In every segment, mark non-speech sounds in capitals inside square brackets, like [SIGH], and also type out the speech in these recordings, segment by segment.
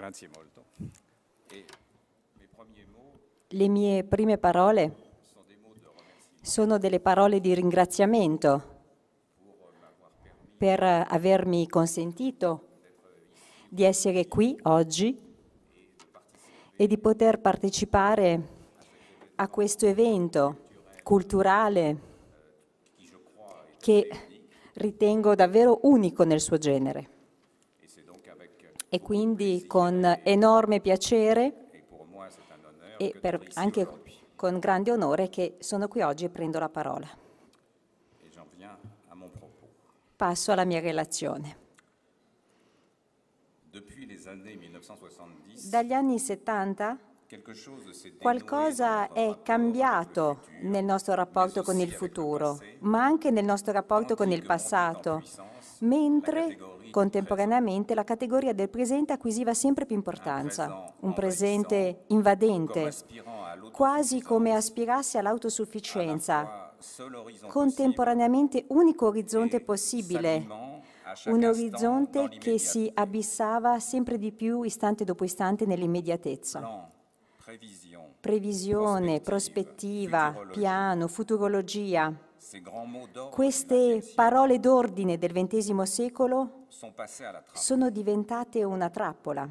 Grazie molto. Le mie prime parole sono delle parole di ringraziamento per avermi consentito di essere qui oggi e di poter partecipare a questo evento culturale che ritengo davvero unico nel suo genere e quindi con enorme piacere e per, anche con grande onore che sono qui oggi e prendo la parola. Passo alla mia relazione. Dagli anni 70 Qualcosa è cambiato nel nostro rapporto con il futuro, ma anche nel nostro rapporto con il passato, mentre contemporaneamente la categoria del presente acquisiva sempre più importanza, un presente invadente, quasi come aspirasse all'autosufficienza, contemporaneamente unico orizzonte possibile, un orizzonte che si abissava sempre di più istante dopo istante nell'immediatezza previsione, prospettiva, piano, futurologia. Queste parole d'ordine del XX secolo sono diventate una trappola.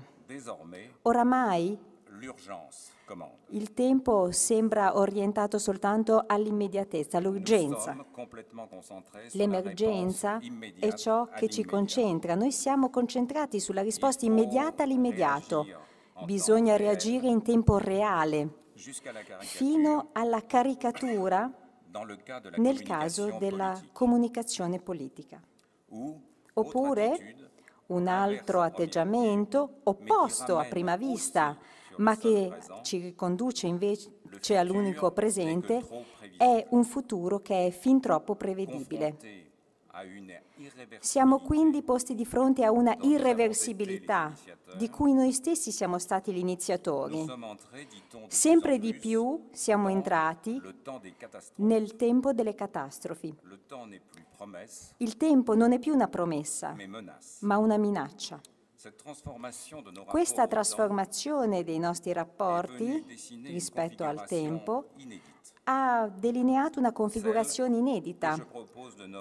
Oramai il tempo sembra orientato soltanto all'immediatezza, all'urgenza. L'emergenza è ciò che ci concentra. Noi siamo concentrati sulla risposta immediata all'immediato Bisogna reagire in tempo reale, fino alla caricatura nel caso della comunicazione politica. Oppure un altro atteggiamento opposto a prima vista, ma che ci conduce invece all'unico presente, è un futuro che è fin troppo prevedibile. Siamo quindi posti di fronte a una irreversibilità di cui noi stessi siamo stati gli iniziatori. Sempre di più siamo entrati nel tempo delle catastrofi. Il tempo non è più una promessa, ma una minaccia. Questa trasformazione dei nostri rapporti rispetto al tempo ha delineato una configurazione inedita,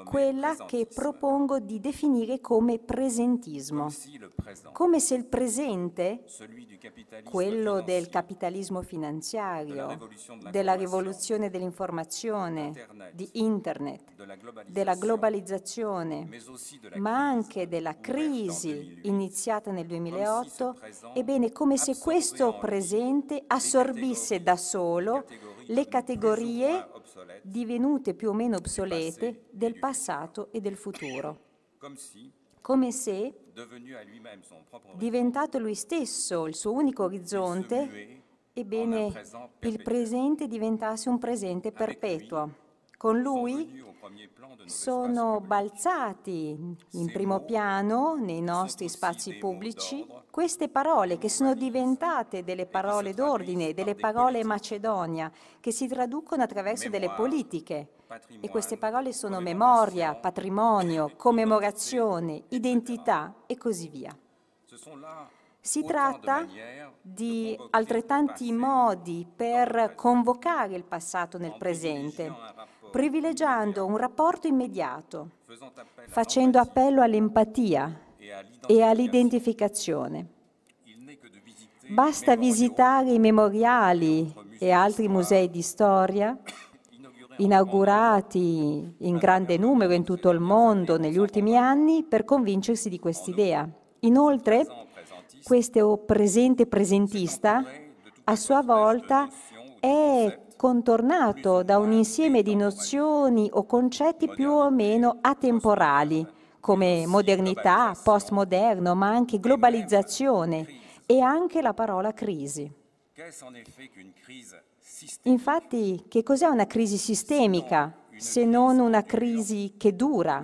quella che propongo di definire come presentismo, come se il presente, quello del capitalismo finanziario, della rivoluzione dell'informazione, di Internet, della globalizzazione, ma anche della crisi iniziata nel 2008, ebbene come se questo presente assorbisse da solo le categorie divenute più o meno obsolete del passato e del futuro, [COUGHS] come se, diventato lui stesso il suo unico orizzonte, ebbene il presente diventasse un presente perpetuo con lui sono balzati in primo piano nei nostri spazi pubblici queste parole che sono diventate delle parole d'ordine, delle parole macedonia, che si traducono attraverso delle politiche. E queste parole sono memoria, patrimonio, commemorazione, identità e così via. Si tratta di altrettanti modi per convocare il passato nel presente privilegiando un rapporto immediato, facendo appello all'empatia e all'identificazione. Basta visitare i memoriali e altri musei di storia inaugurati in grande numero in tutto il mondo negli ultimi anni per convincersi di quest'idea. Inoltre, questo presente presentista a sua volta è contornato da un insieme di nozioni o concetti più o meno atemporali, come modernità, postmoderno, ma anche globalizzazione e anche la parola crisi. Infatti, che cos'è una crisi sistemica se non una crisi che dura,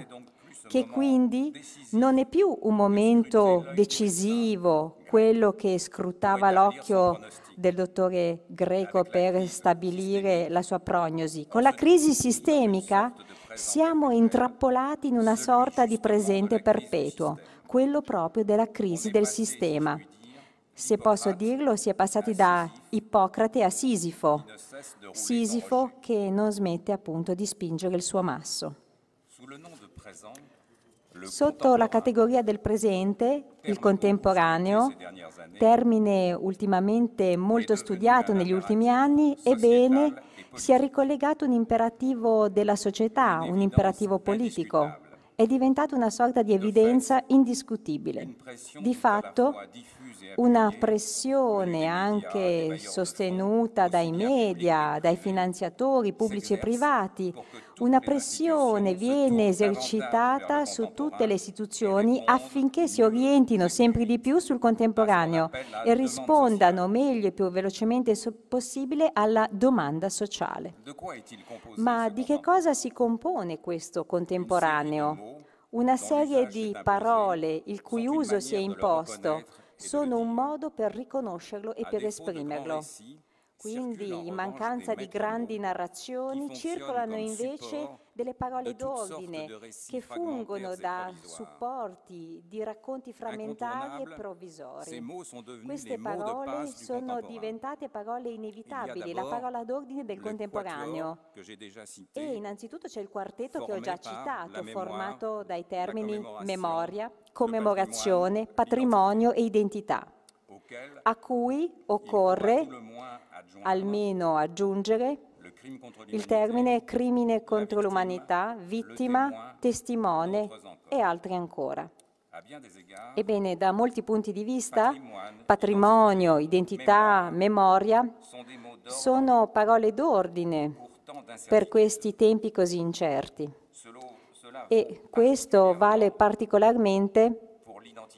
che quindi non è più un momento decisivo, quello che scrutava l'occhio del dottore greco per stabilire la sua prognosi. Con la crisi sistemica siamo intrappolati in una sorta di presente perpetuo, quello proprio della crisi del sistema. Se posso dirlo, si è passati da Ippocrate a Sisifo, Sisifo che non smette appunto di spingere il suo masso. Sotto la categoria del presente, il contemporaneo, termine ultimamente molto studiato negli ultimi anni, ebbene si è ricollegato un imperativo della società, un imperativo politico. È diventato una sorta di evidenza indiscutibile. Di fatto, una pressione anche sostenuta dai media, dai finanziatori pubblici e privati, una pressione viene esercitata su tutte le istituzioni affinché si orientino sempre di più sul contemporaneo e rispondano meglio e più velocemente possibile alla domanda sociale. Ma di che cosa si compone questo contemporaneo? Una serie di parole il cui uso si è imposto sono un modo per riconoscerlo e per esprimerlo. Quindi, in mancanza di grandi narrazioni, circolano invece delle parole d'ordine che fungono da supporti di racconti frammentari e provvisori. Queste parole sono diventate parole inevitabili, la parola d'ordine del contemporaneo. E innanzitutto c'è il quartetto che ho già citato, formato dai termini memoria, commemorazione, patrimonio e identità a cui occorre almeno aggiungere il termine crimine contro l'umanità, vittima, testimone e altri ancora. Ebbene, da molti punti di vista, patrimonio, identità, memoria sono parole d'ordine per questi tempi così incerti. E questo vale particolarmente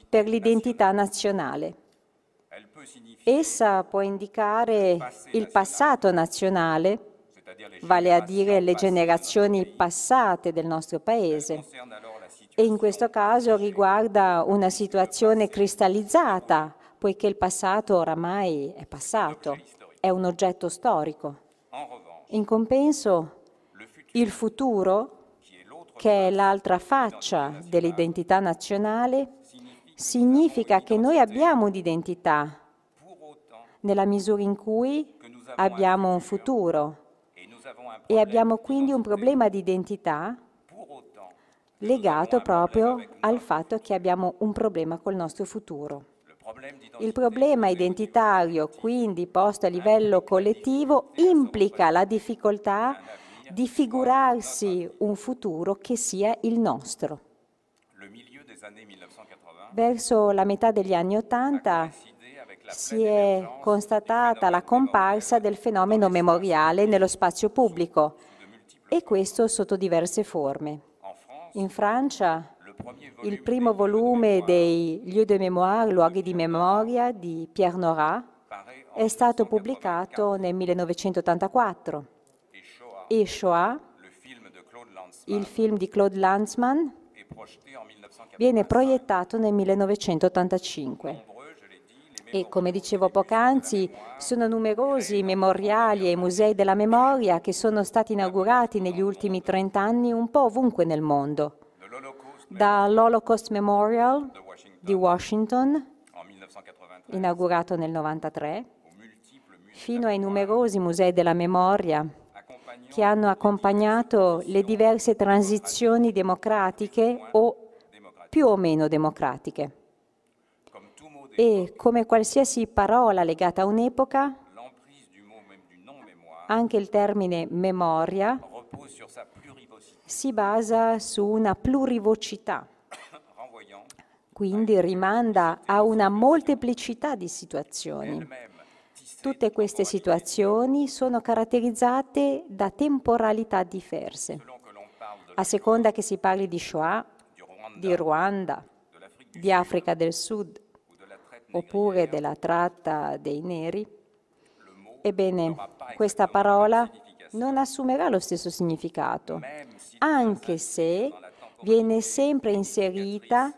per l'identità nazionale. Essa può indicare il passato nazionale, vale a dire le generazioni passate del nostro Paese. E in questo caso riguarda una situazione cristallizzata, poiché il passato oramai è passato, è un oggetto storico. In compenso, il futuro, che è l'altra faccia dell'identità nazionale, significa che noi abbiamo un'identità, nella misura in cui abbiamo un futuro e abbiamo quindi un problema di identità legato proprio al fatto che abbiamo un problema col nostro futuro. Il problema identitario, quindi posto a livello collettivo, implica la difficoltà di figurarsi un futuro che sia il nostro. Verso la metà degli anni Ottanta si è constatata la comparsa del fenomeno memoriale nello spazio pubblico e questo sotto diverse forme. In Francia il primo volume dei Lieux de Mémoire, Luoghi di Memoria di Pierre Nora è stato pubblicato nel 1984 e Shoah, il film di Claude Lanzmann, viene proiettato nel 1985 e come dicevo poc'anzi sono numerosi i memoriali e i musei della memoria che sono stati inaugurati negli ultimi 30 anni un po' ovunque nel mondo. Dall'Holocaust Memorial di Washington, inaugurato nel 1993, fino ai numerosi musei della memoria che hanno accompagnato le diverse transizioni democratiche o più o meno democratiche e come qualsiasi parola legata a un'epoca, anche il termine memoria si basa su una plurivocità, [COUGHS] quindi rimanda a una molteplicità di situazioni. Tutte queste situazioni sono caratterizzate da temporalità diverse. A seconda che si parli di Shoah, di Ruanda, di Africa del Sud, oppure della tratta dei neri, ebbene questa parola non assumerà lo stesso significato, anche se viene sempre inserita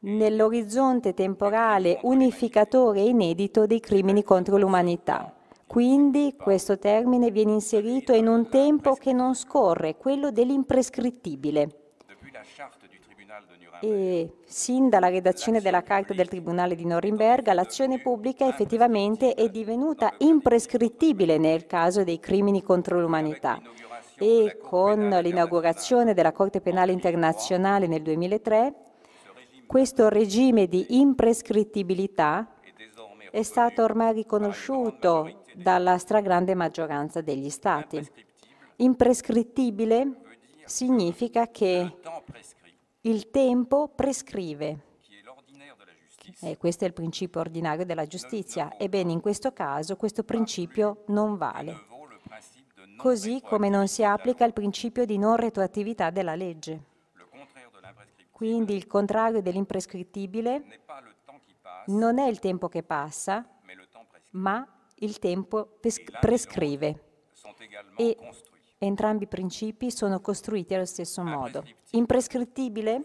nell'orizzonte temporale unificatore e inedito dei crimini contro l'umanità. Quindi questo termine viene inserito in un tempo che non scorre, quello dell'imprescrittibile e sin dalla redazione della Carta del Tribunale di Norimberga l'azione pubblica effettivamente è divenuta imprescrittibile nel caso dei crimini contro l'umanità e con l'inaugurazione della Corte Penale Internazionale nel 2003 questo regime di imprescrittibilità è stato ormai riconosciuto dalla stragrande maggioranza degli Stati. Imprescrittibile significa che il tempo prescrive. E eh, questo è il principio ordinario della giustizia. Ebbene, in questo caso questo principio non vale, così come non si applica il principio di non retroattività della legge. Quindi il contrario dell'imprescrittibile non è il tempo che passa, ma il tempo prescrive. E Entrambi i principi sono costruiti allo stesso ah, modo. Imprescrittibile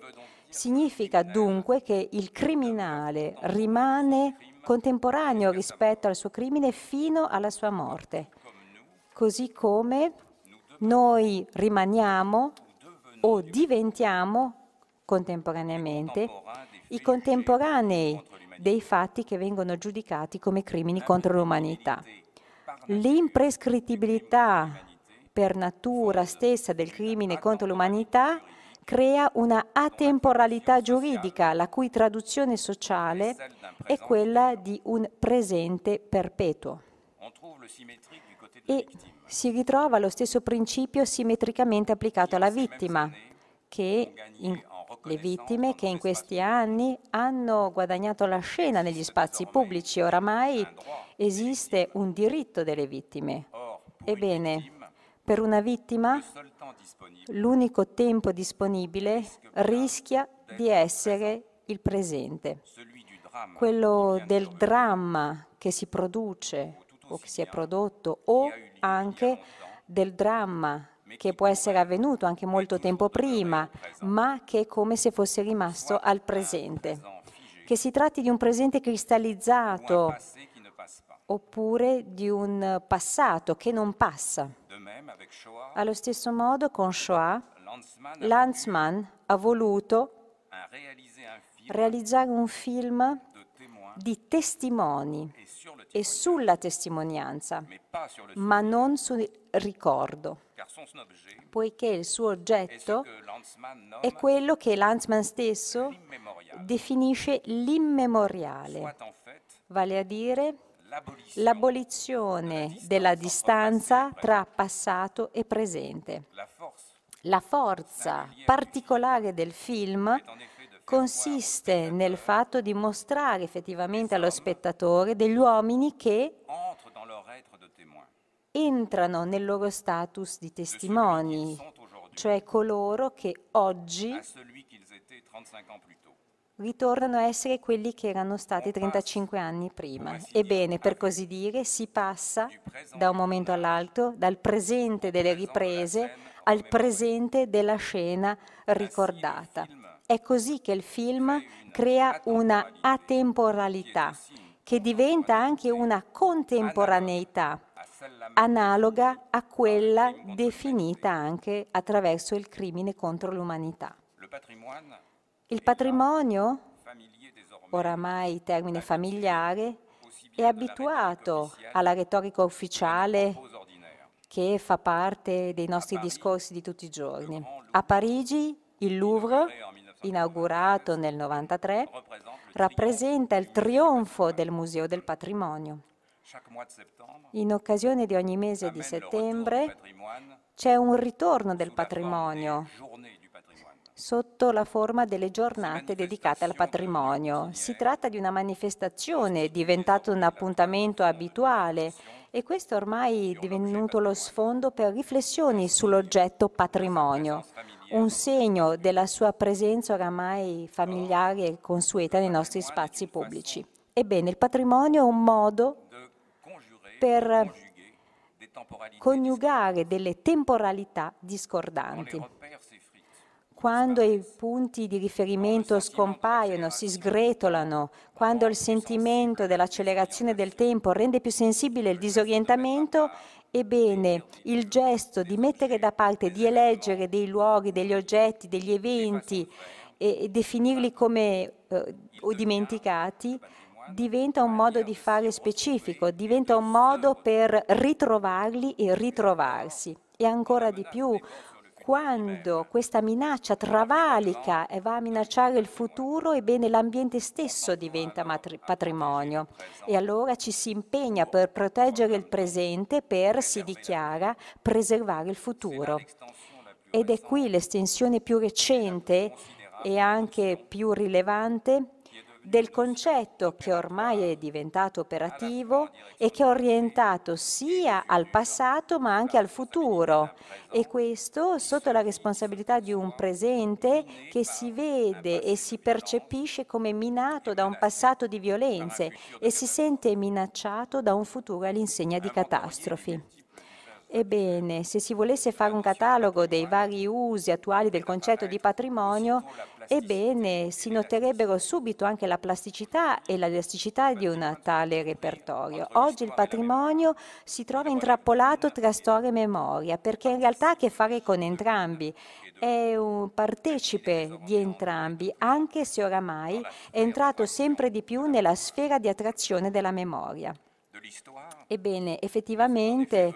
significa dunque che eh, il criminale rimane contemporaneo rispetto al suo crimine fino alla sua morte, così come noi rimaniamo o diventiamo contemporaneamente i contemporanei dei fatti che vengono giudicati come crimini contro l'umanità. L'imprescrittibilità per natura stessa del crimine contro l'umanità, crea una atemporalità giuridica, la cui traduzione sociale è quella di un presente perpetuo. E si ritrova lo stesso principio simmetricamente applicato alla vittima, che in, le vittime che in questi anni hanno guadagnato la scena negli spazi pubblici. Oramai esiste un diritto delle vittime. Ebbene, per una vittima l'unico tempo disponibile rischia di essere il presente, quello del dramma che si produce o che si è prodotto o anche del dramma che può essere avvenuto anche molto tempo prima, ma che è come se fosse rimasto al presente. Che si tratti di un presente cristallizzato oppure di un passato che non passa. Allo stesso modo con Shoah, Lanzmann ha voluto realizzare un film di testimoni e sulla testimonianza, ma non sul ricordo, poiché il suo oggetto è quello che Lanzmann stesso definisce l'immemoriale, vale a dire l'abolizione della distanza tra passato e presente. La forza particolare del film consiste nel fatto di mostrare effettivamente allo spettatore degli uomini che entrano nel loro status di testimoni, cioè coloro che oggi ritornano a essere quelli che erano stati 35 anni prima. Ebbene, per così dire, si passa da un momento all'altro dal presente delle riprese al presente della scena ricordata. È così che il film crea una atemporalità che diventa anche una contemporaneità analoga a quella definita anche attraverso il crimine contro l'umanità. Il patrimonio, oramai termine familiare, è abituato alla retorica ufficiale che fa parte dei nostri discorsi di tutti i giorni. A Parigi il Louvre, inaugurato nel 1993, rappresenta il trionfo del Museo del Patrimonio. In occasione di ogni mese di settembre c'è un ritorno del patrimonio sotto la forma delle giornate dedicate al patrimonio. Si eh. tratta di una manifestazione diventata un appuntamento abituale e questo ormai è divenuto lo sfondo per riflessioni sull'oggetto patrimonio, un segno della sua presenza oramai familiare e consueta nei nostri spazi pubblici. Ebbene, il patrimonio è un modo per coniugare delle temporalità discordanti quando i punti di riferimento scompaiono, si sgretolano, quando il sentimento dell'accelerazione del tempo rende più sensibile il disorientamento, ebbene il gesto di mettere da parte, di eleggere dei luoghi, degli oggetti, degli eventi e, e definirli come eh, o dimenticati, diventa un modo di fare specifico, diventa un modo per ritrovarli e ritrovarsi. E ancora di più, quando questa minaccia travalica e va a minacciare il futuro, ebbene l'ambiente stesso diventa patrimonio esatto. e allora ci si impegna per proteggere il presente, per, si dichiara, preservare il futuro. Ed è qui l'estensione più recente e anche più rilevante del concetto che ormai è diventato operativo e che è orientato sia al passato ma anche al futuro e questo sotto la responsabilità di un presente che si vede e si percepisce come minato da un passato di violenze e si sente minacciato da un futuro all'insegna di catastrofi. Ebbene, se si volesse fare un catalogo dei vari usi attuali del concetto di patrimonio, ebbene si noterebbero subito anche la plasticità e l'elasticità di un tale repertorio. Oggi il patrimonio si trova intrappolato tra storia e memoria, perché in realtà ha a che fare con entrambi, è un partecipe di entrambi, anche se oramai è entrato sempre di più nella sfera di attrazione della memoria. Ebbene, effettivamente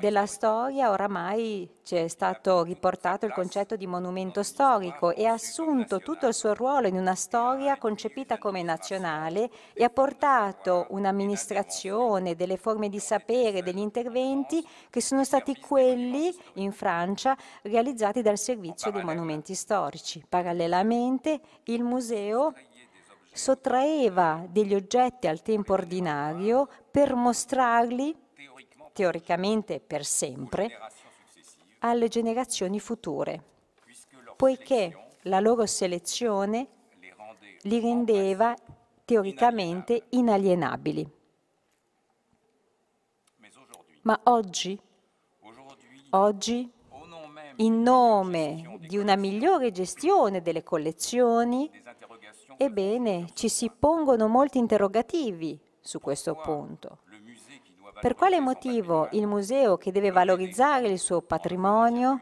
della storia oramai ci è stato riportato il concetto di monumento storico e ha assunto tutto il suo ruolo in una storia concepita come nazionale e ha portato un'amministrazione, delle forme di sapere, degli interventi che sono stati quelli in Francia realizzati dal servizio dei monumenti storici. Parallelamente il museo sottraeva degli oggetti al tempo ordinario per mostrarli teoricamente per sempre, alle generazioni future, poiché la loro selezione li rendeva teoricamente inalienabili. Ma oggi, oggi, in nome di una migliore gestione delle collezioni, ebbene, ci si pongono molti interrogativi su questo punto. Per quale motivo il museo, che deve valorizzare il suo patrimonio,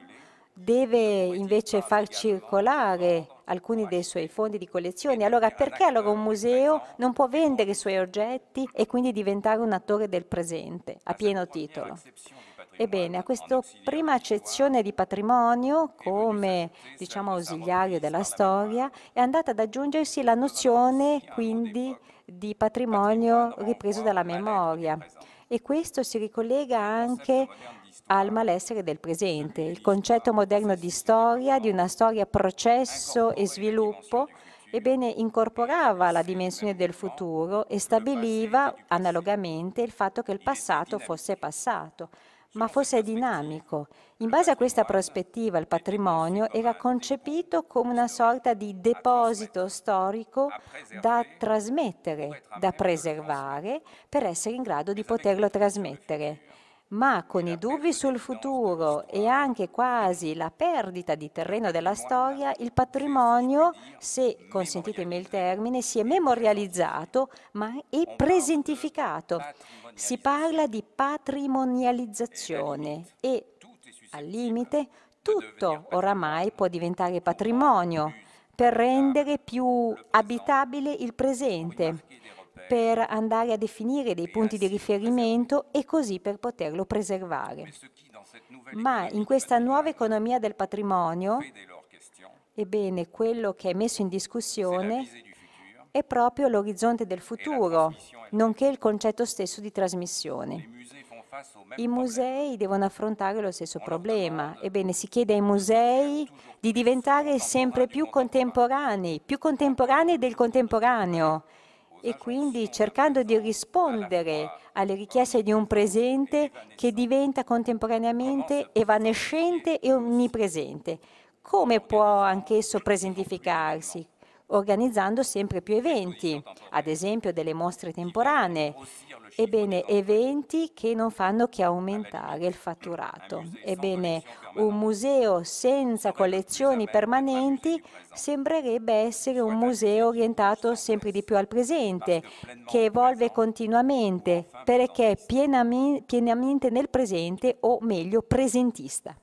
deve invece far circolare alcuni dei suoi fondi di collezione. Allora perché allora un museo non può vendere i suoi oggetti e quindi diventare un attore del presente a pieno titolo? Ebbene, a questa prima accezione di patrimonio come diciamo ausiliario della storia è andata ad aggiungersi la nozione quindi di patrimonio ripreso dalla memoria e questo si ricollega anche al malessere del presente, il concetto moderno di storia, di una storia ecco, processo e sviluppo, ebbene incorporava la dimensione del futuro e stabiliva analogamente il fatto che il passato fosse passato ma fosse dinamico. In base a questa prospettiva il patrimonio era concepito come una sorta di deposito storico da trasmettere, da preservare, per essere in grado di poterlo trasmettere ma con i dubbi sul futuro e anche quasi la perdita di terreno della storia, il patrimonio, se consentitemi il termine, si è memorializzato ma è presentificato. Si parla di patrimonializzazione e al limite tutto oramai può diventare patrimonio per rendere più abitabile il presente per andare a definire dei punti di riferimento e così per poterlo preservare. Ma in questa nuova economia del patrimonio, ebbene, quello che è messo in discussione è proprio l'orizzonte del futuro, nonché il concetto stesso di trasmissione. I musei devono affrontare lo stesso problema. Ebbene, si chiede ai musei di diventare sempre più contemporanei, più contemporanei del contemporaneo e quindi cercando di rispondere alle richieste di un presente che diventa contemporaneamente evanescente e onnipresente. Come può anch'esso presentificarsi? organizzando sempre più eventi, ad esempio delle mostre temporanee, Ebbene, eventi che non fanno che aumentare il fatturato. Ebbene, un museo senza collezioni permanenti sembrerebbe essere un museo orientato sempre di più al presente, che evolve continuamente perché è pienamente nel presente o meglio presentista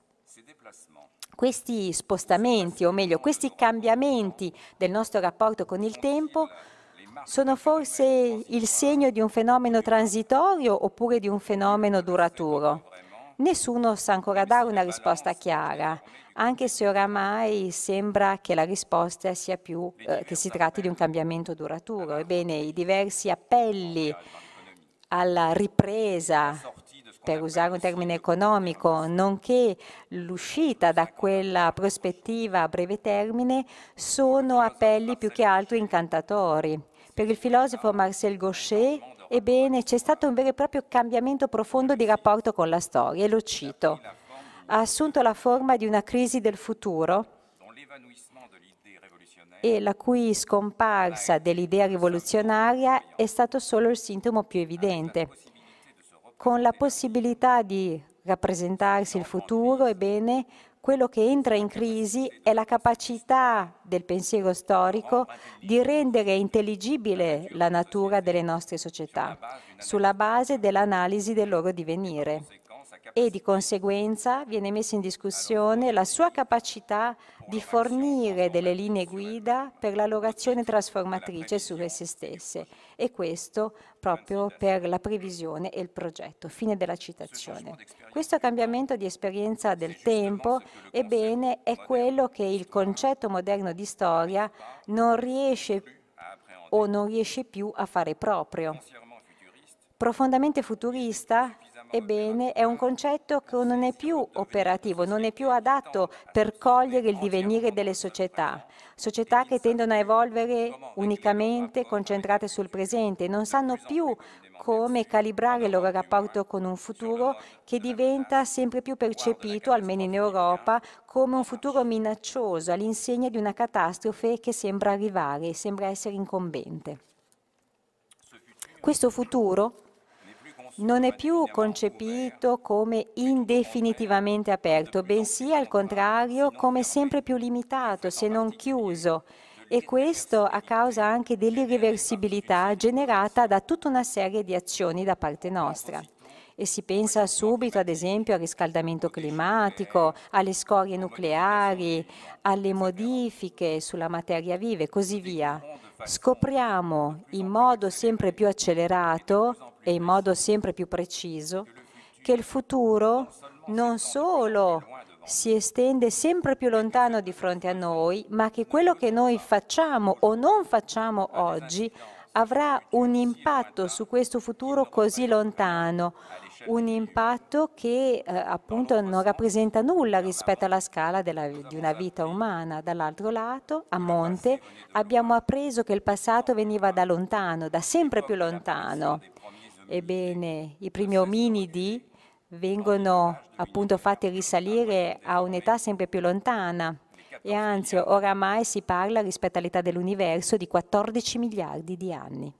questi spostamenti, o meglio, questi cambiamenti del nostro rapporto con il tempo sono forse il segno di un fenomeno transitorio oppure di un fenomeno duraturo? Nessuno sa ancora dare una risposta chiara, anche se oramai sembra che la risposta sia più eh, che si tratti di un cambiamento duraturo. Ebbene, i diversi appelli alla ripresa per usare un termine economico, nonché l'uscita da quella prospettiva a breve termine, sono appelli più che altro incantatori. Per il filosofo Marcel Gaucher, ebbene, c'è stato un vero e proprio cambiamento profondo di rapporto con la storia, e lo cito. Ha assunto la forma di una crisi del futuro e la cui scomparsa dell'idea rivoluzionaria è stato solo il sintomo più evidente. Con la possibilità di rappresentarsi il futuro, ebbene, quello che entra in crisi è la capacità del pensiero storico di rendere intelligibile la natura delle nostre società sulla base dell'analisi del loro divenire e di conseguenza viene messa in discussione la sua capacità di fornire delle linee guida per la loro azione trasformatrice su se stesse e questo proprio per la previsione e il progetto. Fine della citazione. Questo cambiamento di esperienza del tempo, ebbene, è quello che il concetto moderno di storia non riesce o non riesce più a fare proprio. Profondamente futurista, ebbene è un concetto che non è più operativo, non è più adatto per cogliere il divenire delle società, società che tendono a evolvere unicamente concentrate sul presente, non sanno più come calibrare il loro rapporto con un futuro che diventa sempre più percepito, almeno in Europa, come un futuro minaccioso all'insegna di una catastrofe che sembra arrivare, sembra essere incombente. Questo futuro non è più concepito come indefinitivamente aperto, bensì al contrario come sempre più limitato, se non chiuso. E questo a causa anche dell'irreversibilità generata da tutta una serie di azioni da parte nostra e si pensa subito ad esempio al riscaldamento climatico, alle scorie nucleari, alle modifiche sulla materia viva e così via. Scopriamo in modo sempre più accelerato e in modo sempre più preciso che il futuro non solo si estende sempre più lontano di fronte a noi, ma che quello che noi facciamo o non facciamo oggi avrà un impatto su questo futuro così lontano, un impatto che eh, appunto non rappresenta nulla rispetto alla scala della, di una vita umana. Dall'altro lato, a monte, abbiamo appreso che il passato veniva da lontano, da sempre più lontano. Ebbene, i primi ominidi vengono appunto fatti risalire a un'età sempre più lontana e anzi oramai si parla rispetto all'età dell'universo di 14 miliardi di anni.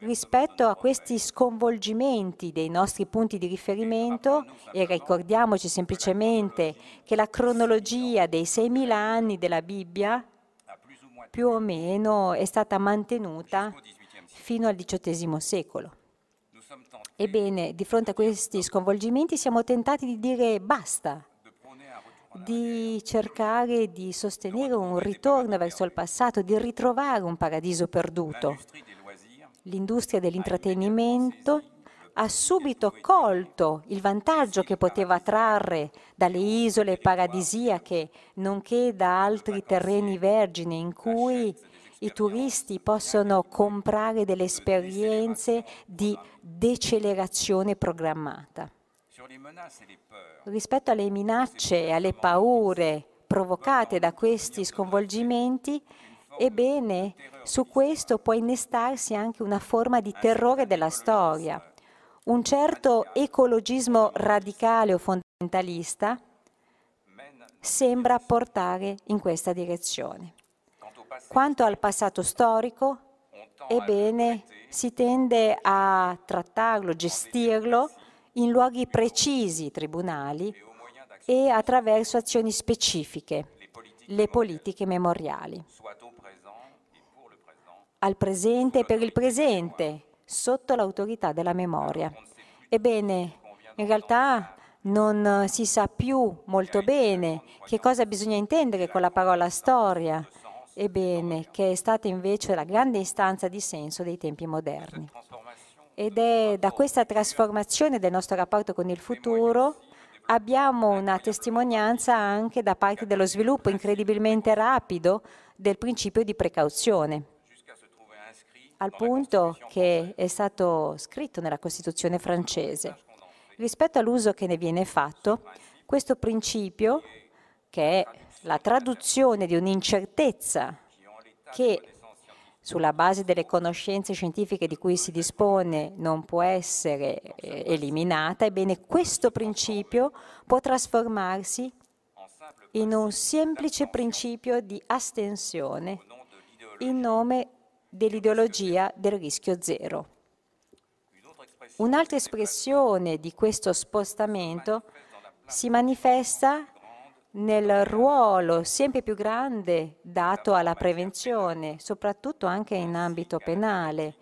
Rispetto a questi sconvolgimenti dei nostri punti di riferimento, e ricordiamoci semplicemente che la cronologia dei 6.000 anni della Bibbia più o meno è stata mantenuta fino al XVIII secolo. Ebbene, di fronte a questi sconvolgimenti siamo tentati di dire basta, di cercare di sostenere un ritorno verso il passato, di ritrovare un paradiso perduto. L'industria dell'intrattenimento ha subito colto il vantaggio che poteva trarre dalle isole paradisiache, nonché da altri terreni vergini in cui i turisti possono comprare delle esperienze di decelerazione programmata. Rispetto alle minacce e alle paure provocate da questi sconvolgimenti, ebbene, su questo può innestarsi anche una forma di terrore della storia, un certo ecologismo radicale o fondamentalista sembra portare in questa direzione. Quanto al passato storico, ebbene, si tende a trattarlo, gestirlo in luoghi precisi, tribunali, e attraverso azioni specifiche, le politiche memoriali. Al presente e per il presente, sotto l'autorità della memoria. Ebbene, in realtà non si sa più molto bene che cosa bisogna intendere con la parola storia, ebbene, che è stata invece la grande istanza di senso dei tempi moderni. Ed è da questa trasformazione del nostro rapporto con il futuro abbiamo una testimonianza anche da parte dello sviluppo incredibilmente rapido del principio di precauzione, al punto che è stato scritto nella Costituzione francese. Rispetto all'uso che ne viene fatto, questo principio che è la traduzione di un'incertezza che sulla base delle conoscenze scientifiche di cui si dispone non può essere eh, eliminata, ebbene questo principio può trasformarsi in un semplice principio di astensione in nome dell'ideologia del rischio zero. Un'altra espressione di questo spostamento si manifesta nel ruolo sempre più grande dato alla prevenzione, soprattutto anche in ambito penale,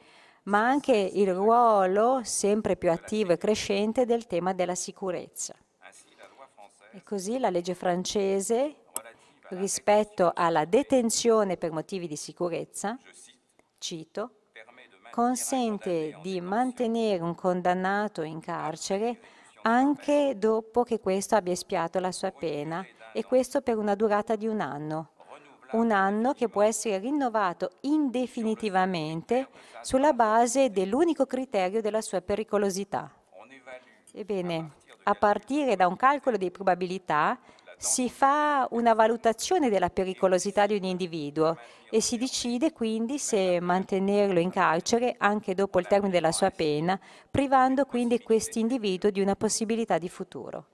ma anche il ruolo sempre più attivo e crescente del tema della sicurezza. E così la legge francese rispetto alla detenzione per motivi di sicurezza, cito, consente di mantenere un condannato in carcere anche dopo che questo abbia espiato la sua pena e questo per una durata di un anno. Un anno che può essere rinnovato indefinitivamente sulla base dell'unico criterio della sua pericolosità. Ebbene, a partire da un calcolo di probabilità si fa una valutazione della pericolosità di un individuo e si decide quindi se mantenerlo in carcere anche dopo il termine della sua pena, privando quindi questo individuo di una possibilità di futuro.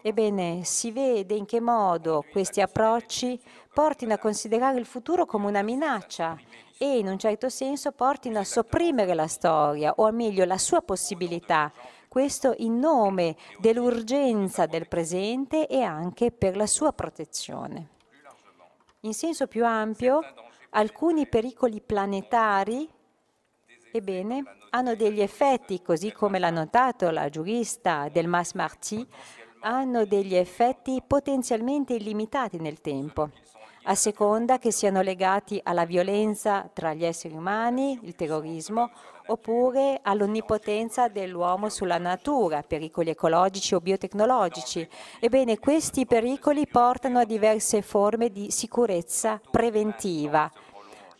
Ebbene, si vede in che modo questi approcci portino a considerare il futuro come una minaccia e in un certo senso portino a sopprimere la storia, o meglio la sua possibilità. Questo in nome dell'urgenza del presente e anche per la sua protezione. In senso più ampio, alcuni pericoli planetari, ebbene, hanno degli effetti, così come l'ha notato la giurista del Mass Marty, hanno degli effetti potenzialmente illimitati nel tempo, a seconda che siano legati alla violenza tra gli esseri umani, il terrorismo, oppure all'onnipotenza dell'uomo sulla natura, pericoli ecologici o biotecnologici. Ebbene, questi pericoli portano a diverse forme di sicurezza preventiva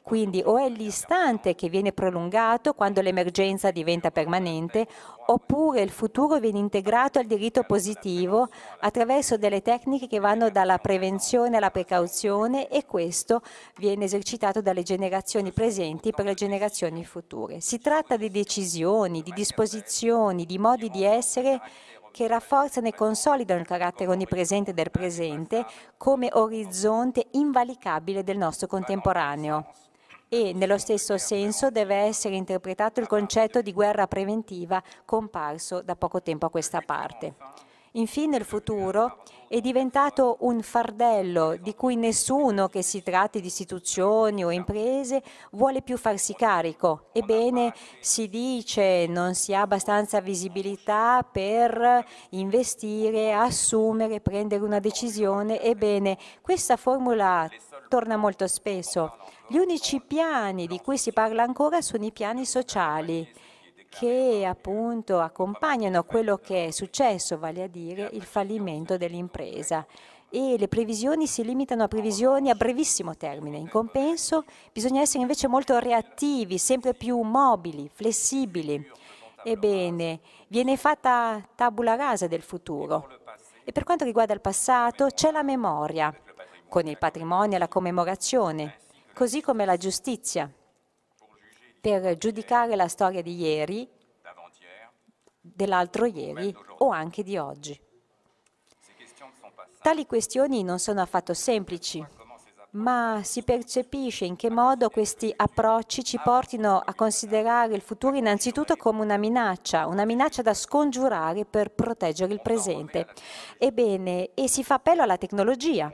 quindi o è l'istante che viene prolungato quando l'emergenza diventa permanente, oppure il futuro viene integrato al diritto positivo attraverso delle tecniche che vanno dalla prevenzione alla precauzione e questo viene esercitato dalle generazioni presenti per le generazioni future. Si tratta di decisioni, di disposizioni, di modi di essere che rafforzano e consolidano il carattere onnipresente del presente come orizzonte invalicabile del nostro contemporaneo e nello stesso senso deve essere interpretato il concetto di guerra preventiva comparso da poco tempo a questa parte. Infine il futuro è diventato un fardello di cui nessuno che si tratti di istituzioni o imprese vuole più farsi carico. Ebbene, si dice non si ha abbastanza visibilità per investire, assumere, prendere una decisione. Ebbene, questa formula torna molto spesso. Gli unici piani di cui si parla ancora sono i piani sociali che appunto accompagnano quello che è successo, vale a dire il fallimento dell'impresa e le previsioni si limitano a previsioni a brevissimo termine. In compenso bisogna essere invece molto reattivi, sempre più mobili, flessibili. Ebbene, viene fatta tabula rasa del futuro. E per quanto riguarda il passato c'è la memoria, con il patrimonio e la commemorazione, così come la giustizia per giudicare la storia di ieri, dell'altro ieri o anche di oggi. Tali questioni non sono affatto semplici, ma si percepisce in che modo questi approcci ci portino a considerare il futuro innanzitutto come una minaccia, una minaccia da scongiurare per proteggere il presente. Ebbene, e si fa appello alla tecnologia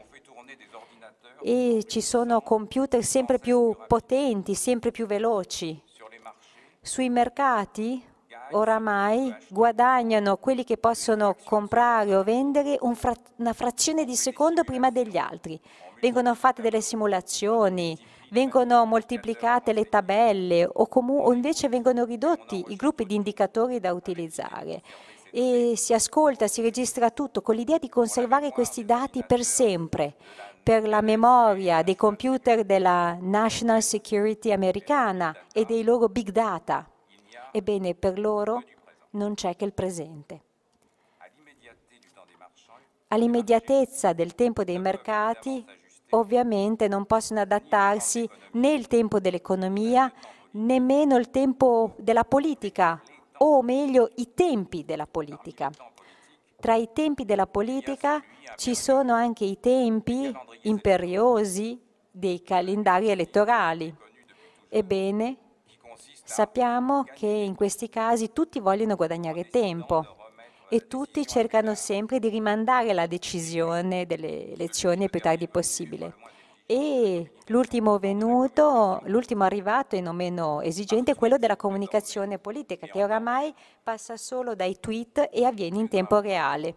e ci sono computer sempre più potenti, sempre più veloci. Sui mercati oramai guadagnano quelli che possono comprare o vendere una frazione di secondo prima degli altri. Vengono fatte delle simulazioni, vengono moltiplicate le tabelle o, o invece vengono ridotti i gruppi di indicatori da utilizzare e si ascolta, si registra tutto con l'idea di conservare questi dati per sempre per la memoria dei computer della National Security americana e dei loro big data. Ebbene, per loro non c'è che il presente. All'immediatezza del tempo dei mercati ovviamente non possono adattarsi né il tempo dell'economia, nemmeno il tempo della politica, o meglio i tempi della politica tra i tempi della politica ci sono anche i tempi imperiosi dei calendari elettorali. Ebbene, sappiamo che in questi casi tutti vogliono guadagnare tempo e tutti cercano sempre di rimandare la decisione delle elezioni il più tardi possibile e l'ultimo venuto, l'ultimo arrivato e non meno esigente è quello della comunicazione politica che oramai passa solo dai tweet e avviene in tempo reale.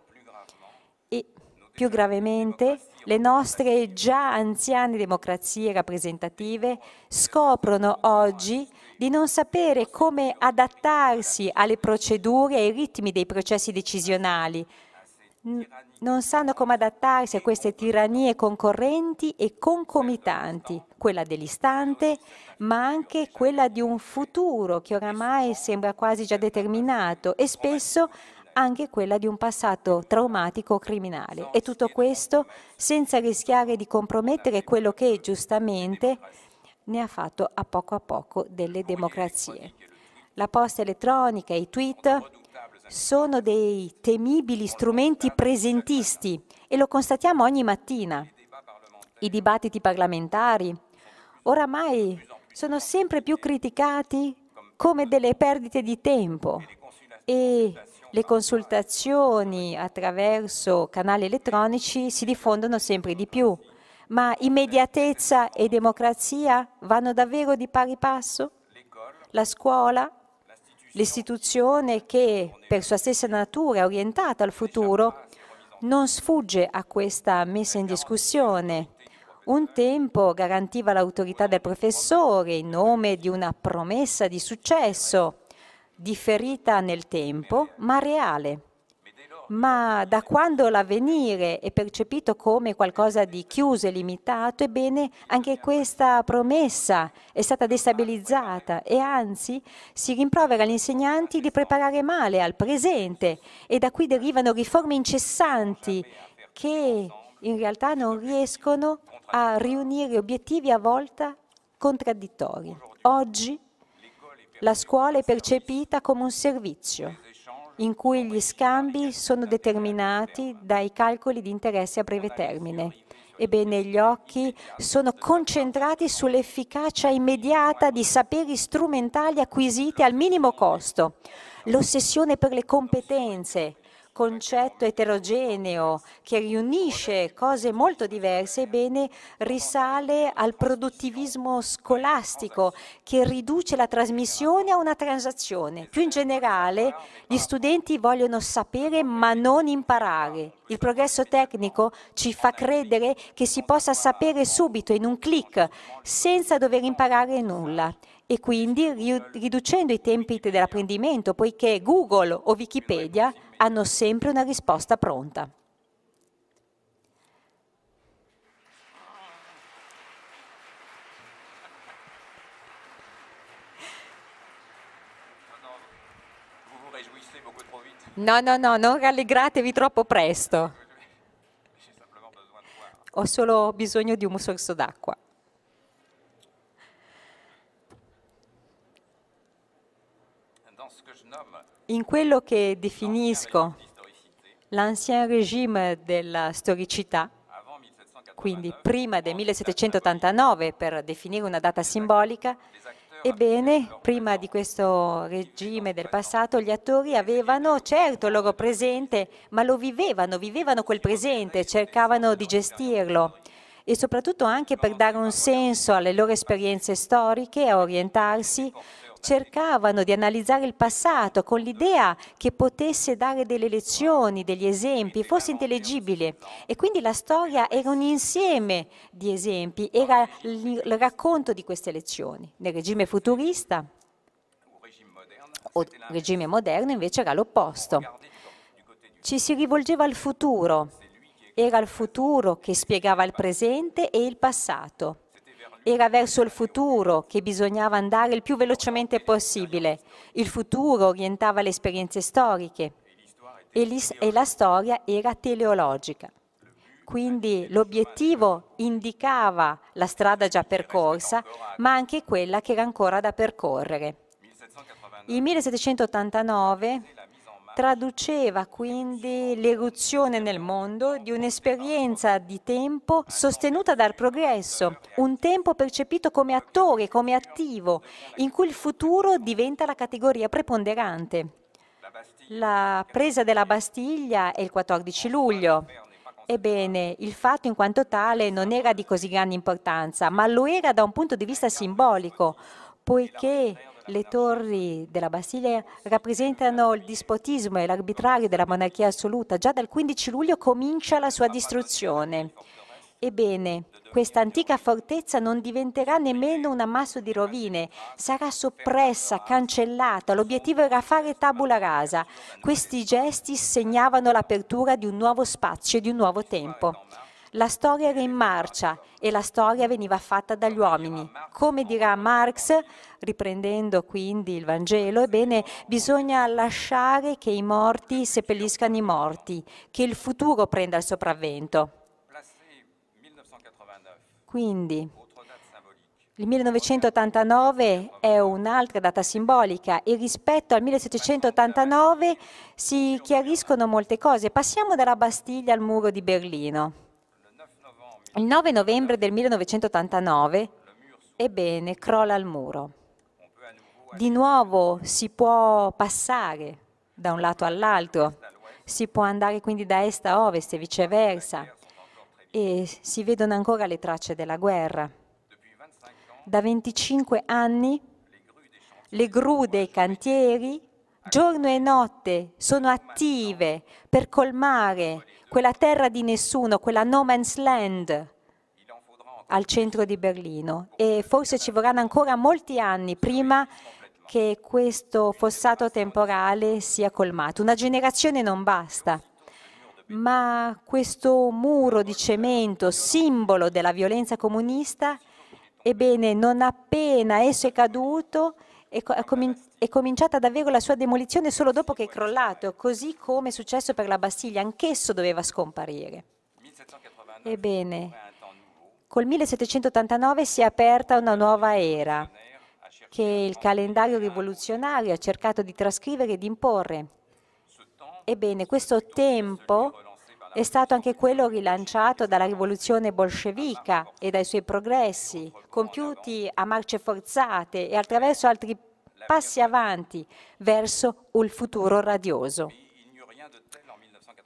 E più gravemente le nostre già anziane democrazie rappresentative scoprono oggi di non sapere come adattarsi alle procedure e ai ritmi dei processi decisionali, non sanno come adattarsi a queste tirannie concorrenti e concomitanti, quella dell'istante, ma anche quella di un futuro che oramai sembra quasi già determinato e spesso anche quella di un passato traumatico o criminale. E tutto questo senza rischiare di compromettere quello che giustamente ne ha fatto a poco a poco delle democrazie. La posta elettronica, i tweet, sono dei temibili strumenti presentisti e lo constatiamo ogni mattina. I dibattiti parlamentari oramai sono sempre più criticati come delle perdite di tempo e le consultazioni attraverso canali elettronici si diffondono sempre di più. Ma immediatezza e democrazia vanno davvero di pari passo? La scuola L'istituzione che per sua stessa natura è orientata al futuro non sfugge a questa messa in discussione. Un tempo garantiva l'autorità del professore in nome di una promessa di successo, differita nel tempo ma reale ma da quando l'avvenire è percepito come qualcosa di chiuso e limitato, ebbene anche questa promessa è stata destabilizzata e anzi si rimprovera agli insegnanti di preparare male al presente e da qui derivano riforme incessanti che in realtà non riescono a riunire obiettivi a volta contraddittori. Oggi la scuola è percepita come un servizio in cui gli scambi sono determinati dai calcoli di interesse a breve termine. Ebbene, gli occhi sono concentrati sull'efficacia immediata di saperi strumentali acquisiti al minimo costo. L'ossessione per le competenze, concetto eterogeneo che riunisce cose molto diverse, ebbene risale al produttivismo scolastico che riduce la trasmissione a una transazione. Più in generale gli studenti vogliono sapere ma non imparare. Il progresso tecnico ci fa credere che si possa sapere subito in un clic senza dover imparare nulla e quindi riducendo i tempi dell'apprendimento, poiché Google o Wikipedia hanno sempre una risposta pronta. No, no, no, non rallegratevi troppo presto. Ho solo bisogno di un sorso d'acqua. in quello che definisco l'ancien regime della storicità, quindi prima del 1789 per definire una data simbolica, ebbene, prima di questo regime del passato, gli attori avevano certo il loro presente, ma lo vivevano, vivevano quel presente, cercavano di gestirlo e soprattutto anche per dare un senso alle loro esperienze storiche, a orientarsi cercavano di analizzare il passato con l'idea che potesse dare delle lezioni, degli esempi, fosse intelligibile. E quindi la storia era un insieme di esempi, era il racconto di queste lezioni. Nel regime futurista o regime moderno invece era l'opposto. Ci si rivolgeva al futuro, era il futuro che spiegava il presente e il passato era verso il futuro che bisognava andare il più velocemente possibile. Il futuro orientava le esperienze storiche e la storia era teleologica. Quindi l'obiettivo indicava la strada già percorsa, ma anche quella che era ancora da percorrere. Il 1789 traduceva quindi l'eruzione nel mondo di un'esperienza di tempo sostenuta dal progresso, un tempo percepito come attore, come attivo, in cui il futuro diventa la categoria preponderante. La presa della Bastiglia è il 14 luglio. Ebbene, il fatto in quanto tale non era di così grande importanza, ma lo era da un punto di vista simbolico poiché le torri della Bastiglia rappresentano il dispotismo e l'arbitrario della monarchia assoluta. Già dal 15 luglio comincia la sua distruzione. Ebbene, questa antica fortezza non diventerà nemmeno un ammasso di rovine, sarà soppressa, cancellata. L'obiettivo era fare tabula rasa. Questi gesti segnavano l'apertura di un nuovo spazio e di un nuovo tempo. La storia era in marcia e la storia veniva fatta dagli uomini. Come dirà Marx, riprendendo quindi il Vangelo, ebbene bisogna lasciare che i morti seppelliscano i morti, che il futuro prenda il sopravvento. Quindi il 1989 è un'altra data simbolica e rispetto al 1789 si chiariscono molte cose. Passiamo dalla Bastiglia al muro di Berlino. Il 9 novembre del 1989, ebbene, crolla il muro. Di nuovo si può passare da un lato all'altro, si può andare quindi da est a ovest e viceversa, e si vedono ancora le tracce della guerra. Da 25 anni le gru dei cantieri giorno e notte sono attive per colmare quella terra di nessuno, quella no man's land al centro di Berlino e forse ci vorranno ancora molti anni prima che questo fossato temporale sia colmato. Una generazione non basta, ma questo muro di cemento, simbolo della violenza comunista, ebbene non appena esso è caduto, è, è cominciata davvero la sua demolizione solo dopo che è crollato, così come è successo per la Bastiglia, anch'esso doveva scomparire. Ebbene, col 1789 si è aperta una nuova era che il calendario rivoluzionario ha cercato di trascrivere e di imporre. Ebbene, questo tempo è stato anche quello rilanciato dalla rivoluzione bolscevica e dai suoi progressi, compiuti a marce forzate e attraverso altri passi avanti verso un futuro radioso.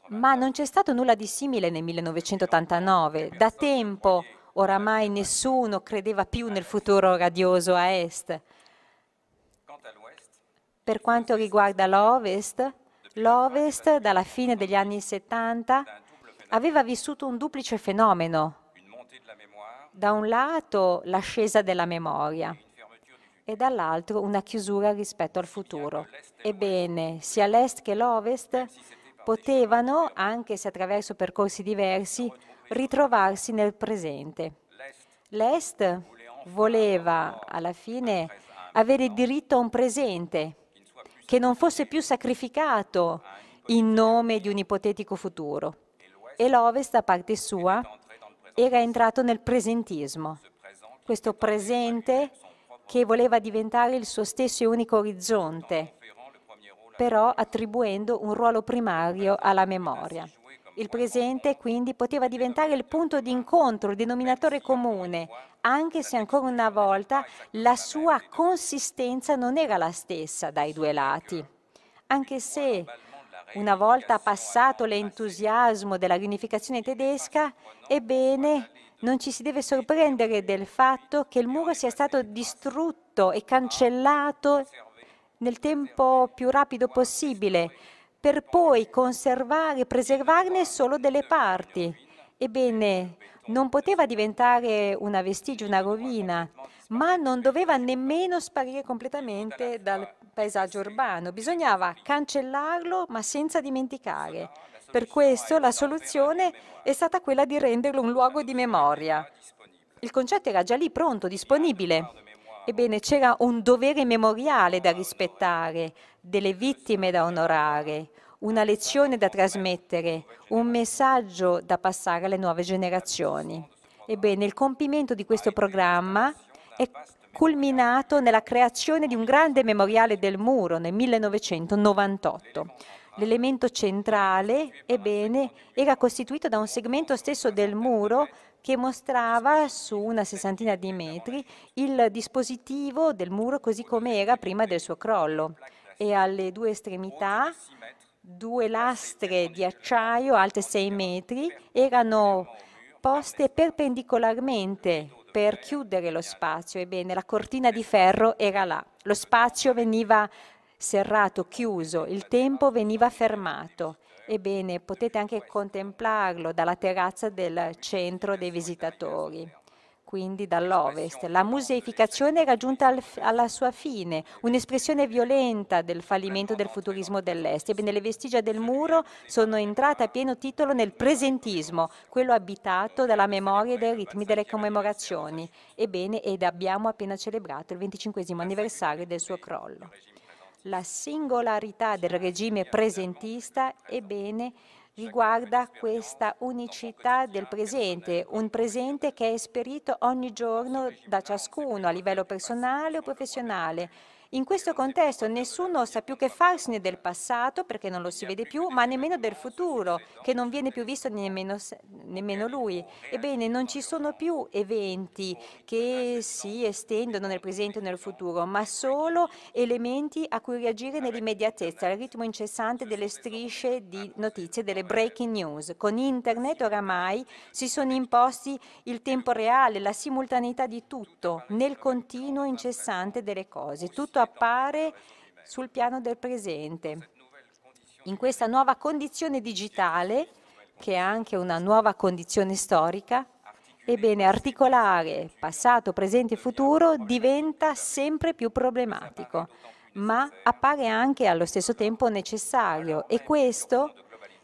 Ma non c'è stato nulla di simile nel 1989. Da tempo oramai nessuno credeva più nel futuro radioso a est. Per quanto riguarda l'Ovest, L'Ovest, dalla fine degli anni 70, aveva vissuto un duplice fenomeno. Da un lato l'ascesa della memoria e dall'altro una chiusura rispetto al futuro. Ebbene, sia l'Est che l'Ovest potevano, anche se attraverso percorsi diversi, ritrovarsi nel presente. L'Est voleva alla fine avere diritto a un presente che non fosse più sacrificato in nome di un ipotetico futuro. E l'Ovest, da parte sua, era entrato nel presentismo, questo presente che voleva diventare il suo stesso e unico orizzonte, però attribuendo un ruolo primario alla memoria. Il presente quindi poteva diventare il punto di incontro, il denominatore comune, anche se ancora una volta la sua consistenza non era la stessa dai due lati. Anche se una volta passato l'entusiasmo della riunificazione tedesca, ebbene non ci si deve sorprendere del fatto che il muro sia stato distrutto e cancellato nel tempo più rapido possibile per poi conservare, e preservarne solo delle parti. Ebbene, non poteva diventare una vestigia, una rovina, ma non doveva nemmeno sparire completamente dal paesaggio urbano. Bisognava cancellarlo, ma senza dimenticare. Per questo la soluzione è stata quella di renderlo un luogo di memoria. Il concetto era già lì pronto, disponibile. Ebbene, c'era un dovere memoriale da rispettare, delle vittime da onorare, una lezione da trasmettere, un messaggio da passare alle nuove generazioni. Ebbene, il compimento di questo programma è culminato nella creazione di un grande memoriale del muro nel 1998. L'elemento centrale, ebbene, era costituito da un segmento stesso del muro che mostrava su una sessantina di metri il dispositivo del muro così come era prima del suo crollo e alle due estremità due lastre di acciaio alte 6 metri erano poste perpendicolarmente per chiudere lo spazio. Ebbene, la cortina di ferro era là. Lo spazio veniva serrato, chiuso, il tempo veniva fermato. Ebbene, potete anche contemplarlo dalla terrazza del centro dei visitatori quindi dall'ovest. La museificazione è raggiunta al, alla sua fine, un'espressione violenta del fallimento del futurismo dell'est. Ebbene, le vestigia del muro sono entrate a pieno titolo nel presentismo, quello abitato dalla memoria e dai ritmi delle commemorazioni. Ebbene, ed abbiamo appena celebrato il 25 anniversario del suo crollo. La singolarità del regime presentista, ebbene, riguarda questa unicità del presente, un presente che è esperito ogni giorno da ciascuno a livello personale o professionale in questo contesto nessuno sa più che farsene del passato, perché non lo si vede più, ma nemmeno del futuro, che non viene più visto nemmeno, nemmeno lui. Ebbene, non ci sono più eventi che si estendono nel presente o nel futuro, ma solo elementi a cui reagire nell'immediatezza, al ritmo incessante delle strisce di notizie, delle breaking news. Con internet oramai si sono imposti il tempo reale, la simultaneità di tutto, nel continuo incessante delle cose. Tutto appare sul piano del presente. In questa nuova condizione digitale, che è anche una nuova condizione storica, ebbene articolare passato, presente e futuro diventa sempre più problematico, ma appare anche allo stesso tempo necessario e questo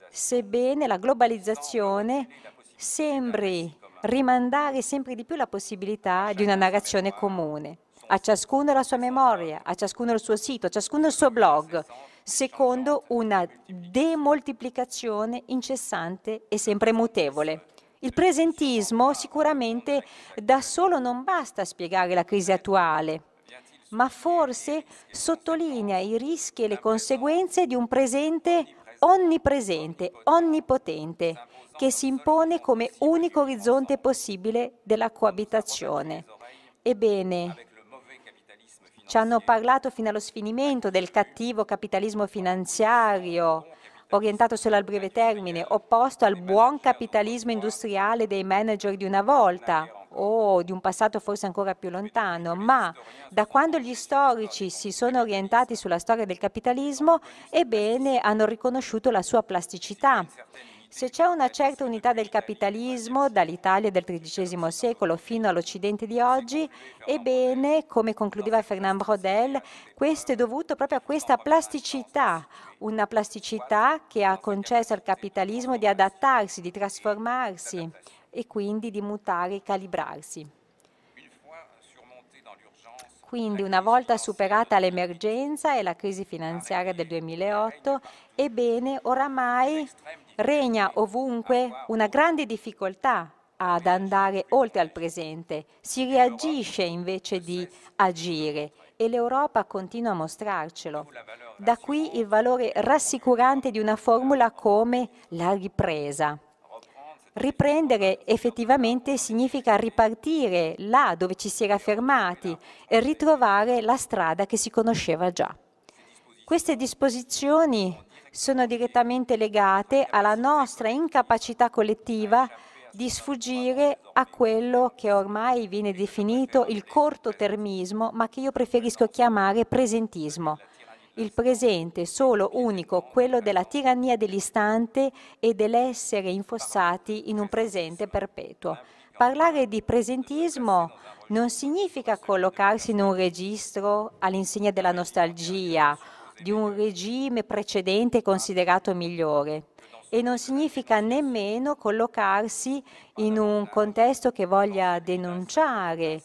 sebbene la globalizzazione sembri rimandare sempre di più la possibilità di una narrazione comune a ciascuno la sua memoria, a ciascuno il suo sito, a ciascuno il suo blog, secondo una demoltiplicazione incessante e sempre mutevole. Il presentismo sicuramente da solo non basta a spiegare la crisi attuale, ma forse sottolinea i rischi e le conseguenze di un presente onnipresente, onnipotente, che si impone come unico orizzonte possibile della coabitazione. Ebbene, ci hanno parlato fino allo sfinimento del cattivo capitalismo finanziario, orientato solo al breve termine, opposto al buon capitalismo industriale dei manager di una volta o di un passato forse ancora più lontano, ma da quando gli storici si sono orientati sulla storia del capitalismo, ebbene hanno riconosciuto la sua plasticità se c'è una certa unità del capitalismo dall'Italia del XIII secolo fino all'Occidente di oggi, ebbene, come concludeva Fernand Brodel, questo è dovuto proprio a questa plasticità, una plasticità che ha concesso al capitalismo di adattarsi, di trasformarsi e quindi di mutare e calibrarsi. Quindi una volta superata l'emergenza e la crisi finanziaria del 2008, ebbene oramai regna ovunque una grande difficoltà ad andare oltre al presente, si reagisce invece di agire e l'Europa continua a mostrarcelo. Da qui il valore rassicurante di una formula come la ripresa. Riprendere effettivamente significa ripartire là dove ci si era fermati e ritrovare la strada che si conosceva già. Queste disposizioni sono direttamente legate alla nostra incapacità collettiva di sfuggire a quello che ormai viene definito il cortotermismo, ma che io preferisco chiamare presentismo. Il presente solo unico, quello della tirannia dell'istante e dell'essere infossati in un presente perpetuo. Parlare di presentismo non significa collocarsi in un registro all'insegna della nostalgia di un regime precedente considerato migliore e non significa nemmeno collocarsi in un contesto che voglia denunciare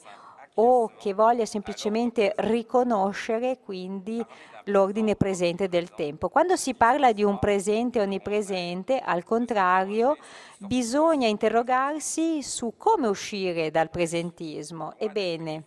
o che voglia semplicemente riconoscere quindi l'ordine presente del tempo. Quando si parla di un presente onnipresente, al contrario, bisogna interrogarsi su come uscire dal presentismo. Ebbene,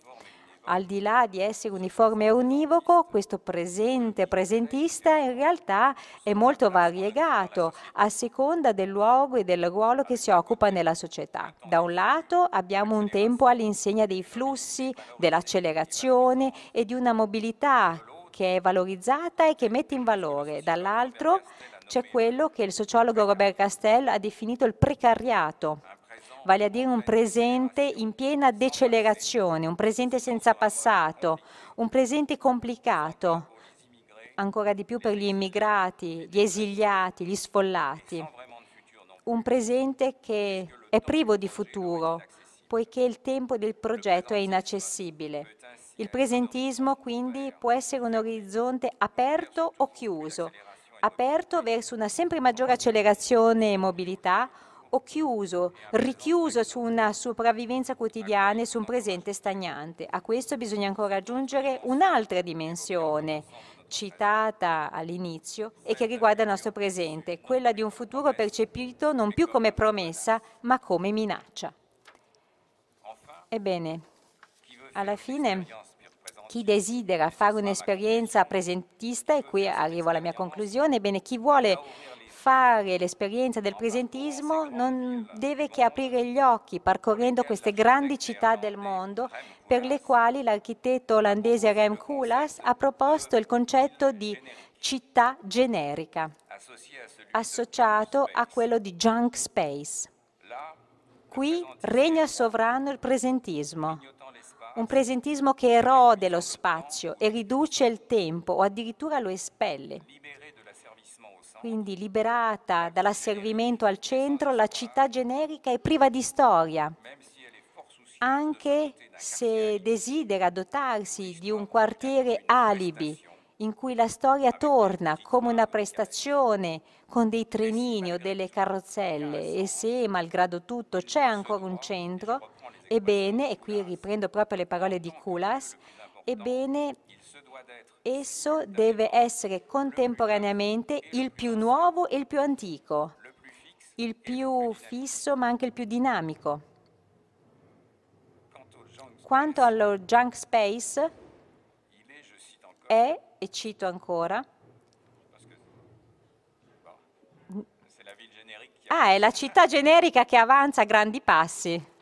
al di là di essere uniforme e univoco, questo presente presentista in realtà è molto variegato a seconda del luogo e del ruolo che si occupa nella società. Da un lato abbiamo un tempo all'insegna dei flussi, dell'accelerazione e di una mobilità che è valorizzata e che mette in valore. Dall'altro c'è quello che il sociologo Robert Castell ha definito il precariato, vale a dire un presente in piena decelerazione, un presente senza passato, un presente complicato, ancora di più per gli immigrati, gli esiliati, gli sfollati, un presente che è privo di futuro, poiché il tempo del progetto è inaccessibile. Il presentismo quindi può essere un orizzonte aperto o chiuso, aperto verso una sempre maggiore accelerazione e mobilità o chiuso, richiuso su una sopravvivenza quotidiana e su un presente stagnante. A questo bisogna ancora aggiungere un'altra dimensione citata all'inizio e che riguarda il nostro presente, quella di un futuro percepito non più come promessa ma come minaccia. Ebbene, alla fine chi desidera fare un'esperienza presentista, e qui arrivo alla mia conclusione, ebbene chi vuole fare l'esperienza del presentismo non deve che aprire gli occhi parcorrendo queste grandi città del mondo per le quali l'architetto olandese Rem Koolhaas ha proposto il concetto di città generica, associato a quello di junk space. Qui regna sovrano il presentismo, un presentismo che erode lo spazio e riduce il tempo o addirittura lo espelle. Quindi liberata dall'asservimento al centro, la città generica è priva di storia, anche se desidera dotarsi di un quartiere alibi in cui la storia torna come una prestazione con dei trenini o delle carrozzelle e se, malgrado tutto, c'è ancora un centro, ebbene, e qui riprendo proprio le parole di Kulas, ebbene Esso deve essere contemporaneamente il più nuovo e il più antico, il più fisso ma anche il più dinamico. Quanto allo junk space, è, e cito ancora, Ah, è la città generica che avanza a grandi passi.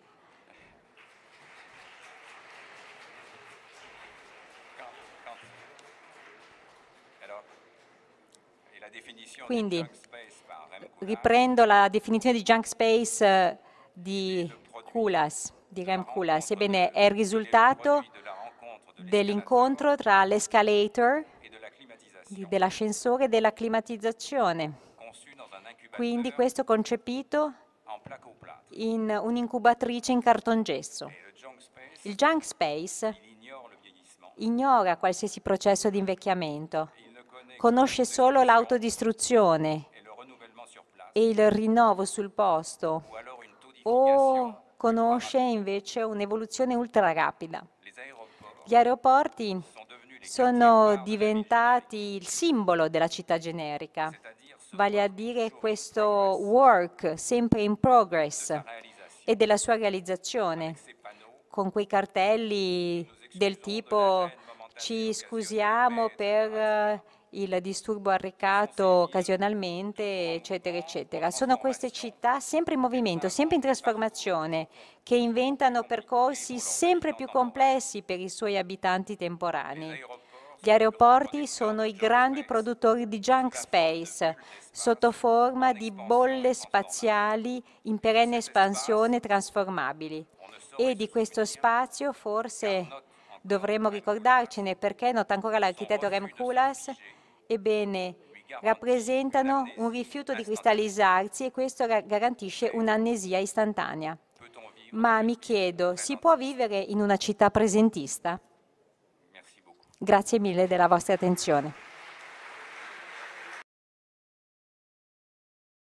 Quindi riprendo la definizione di junk space eh, di Kulas, di Rem Kulas. Ebbene, è il risultato dell'incontro tra l'escalator dell'ascensore e della climatizzazione. Quindi questo concepito in un'incubatrice in cartongesso. Il junk space ignora qualsiasi processo di invecchiamento conosce solo l'autodistruzione e il rinnovo sul posto o conosce invece un'evoluzione ultra rapida. Gli aeroporti sono diventati il simbolo della città generica, vale a dire questo work sempre in progress e della sua realizzazione, con quei cartelli del tipo ci scusiamo per il disturbo arrecato occasionalmente, eccetera, eccetera. Sono queste città sempre in movimento, sempre in trasformazione, che inventano percorsi sempre più complessi per i suoi abitanti temporanei. Gli aeroporti sono i grandi produttori di junk space, sotto forma di bolle spaziali in perenne espansione trasformabili. E di questo spazio forse dovremmo ricordarcene perché nota ancora l'architetto Rem Koolhaas ebbene rappresentano un rifiuto di cristallizzarsi e questo garantisce un'annesia istantanea. Ma mi chiedo, si può vivere in una città presentista? Grazie mille della vostra attenzione.